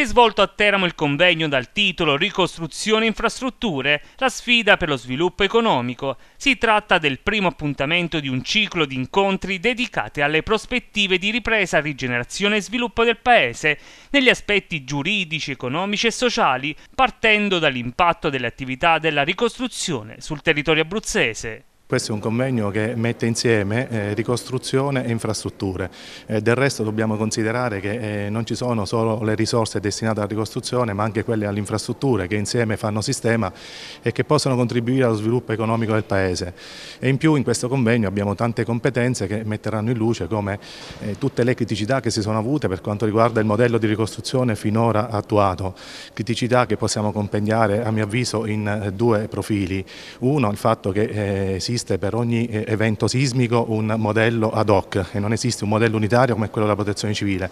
Si è svolto a Teramo il convegno dal titolo Ricostruzione infrastrutture, la sfida per lo sviluppo economico. Si tratta del primo appuntamento di un ciclo di incontri dedicati alle prospettive di ripresa, rigenerazione e sviluppo del Paese, negli aspetti giuridici, economici e sociali, partendo dall'impatto delle attività della ricostruzione sul territorio abruzzese. Questo è un convegno che mette insieme eh, ricostruzione e infrastrutture. Eh, del resto dobbiamo considerare che eh, non ci sono solo le risorse destinate alla ricostruzione ma anche quelle alle infrastrutture che insieme fanno sistema e che possono contribuire allo sviluppo economico del Paese. E in più in questo convegno abbiamo tante competenze che metteranno in luce come eh, tutte le criticità che si sono avute per quanto riguarda il modello di ricostruzione finora attuato. Criticità che possiamo compendiare a mio avviso in eh, due profili. Uno il fatto che esiste eh, esiste per ogni eh, evento sismico un modello ad hoc e non esiste un modello unitario come quello della protezione civile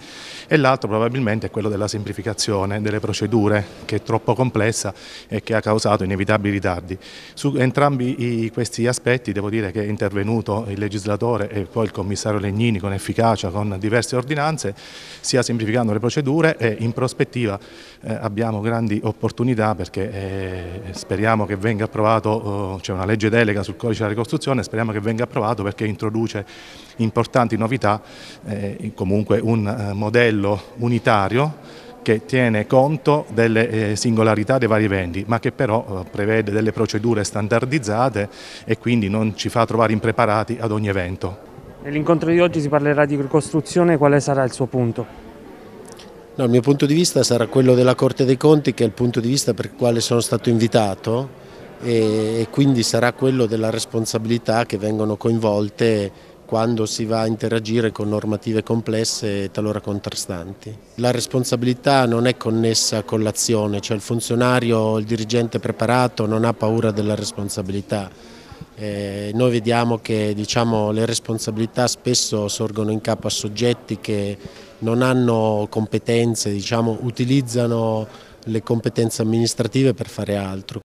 e l'altro probabilmente è quello della semplificazione delle procedure che è troppo complessa e che ha causato inevitabili ritardi. Su entrambi questi aspetti devo dire che è intervenuto il legislatore e poi il commissario Legnini con efficacia, con diverse ordinanze, sia semplificando le procedure e in prospettiva eh, abbiamo grandi opportunità perché eh, speriamo che venga approvato, eh, c'è una legge delega sul codice della ricostruzione, speriamo che venga approvato perché introduce importanti novità, eh, comunque un eh, modello unitario che tiene conto delle eh, singolarità dei vari eventi, ma che però eh, prevede delle procedure standardizzate e quindi non ci fa trovare impreparati ad ogni evento. Nell'incontro di oggi si parlerà di ricostruzione, quale sarà il suo punto? No, il mio punto di vista sarà quello della Corte dei Conti, che è il punto di vista per il quale sono stato invitato e, quindi sarà quello della responsabilità che vengono coinvolte quando si va a interagire con normative complesse e talora contrastanti. La responsabilità non è connessa con l'azione, cioè il funzionario, il dirigente preparato non ha paura della responsabilità. Eh, noi vediamo che diciamo, le responsabilità spesso sorgono in capo a soggetti che non hanno competenze, diciamo, utilizzano le competenze amministrative per fare altro.